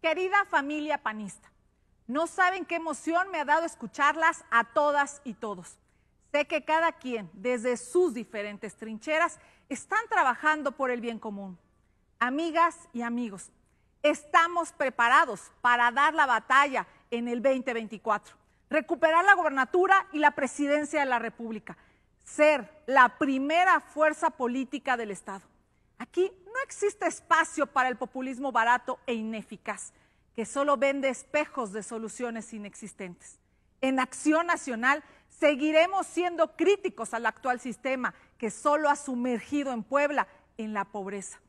Querida familia panista, no saben qué emoción me ha dado escucharlas a todas y todos. Sé que cada quien, desde sus diferentes trincheras, están trabajando por el bien común. Amigas y amigos, estamos preparados para dar la batalla en el 2024, recuperar la gobernatura y la presidencia de la República, ser la primera fuerza política del Estado. Aquí no existe espacio para el populismo barato e ineficaz, que solo vende espejos de soluciones inexistentes. En Acción Nacional seguiremos siendo críticos al actual sistema que solo ha sumergido en Puebla en la pobreza.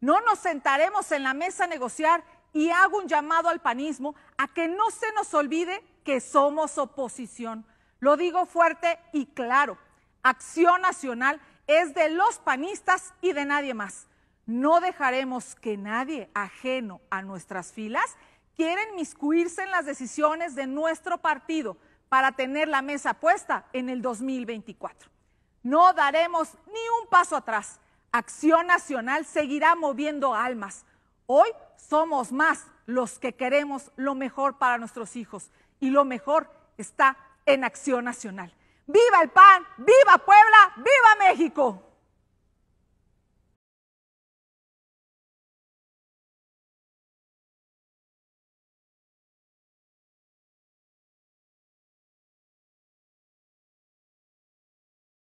No nos sentaremos en la mesa a negociar y hago un llamado al panismo a que no se nos olvide que somos oposición. Lo digo fuerte y claro, Acción Nacional es de los panistas y de nadie más. No dejaremos que nadie ajeno a nuestras filas quiera inmiscuirse en las decisiones de nuestro partido para tener la mesa puesta en el 2024. No daremos ni un paso atrás. Acción Nacional seguirá moviendo almas. Hoy somos más los que queremos lo mejor para nuestros hijos y lo mejor está en Acción Nacional. ¡Viva el PAN! ¡Viva Puebla! ¡Viva México!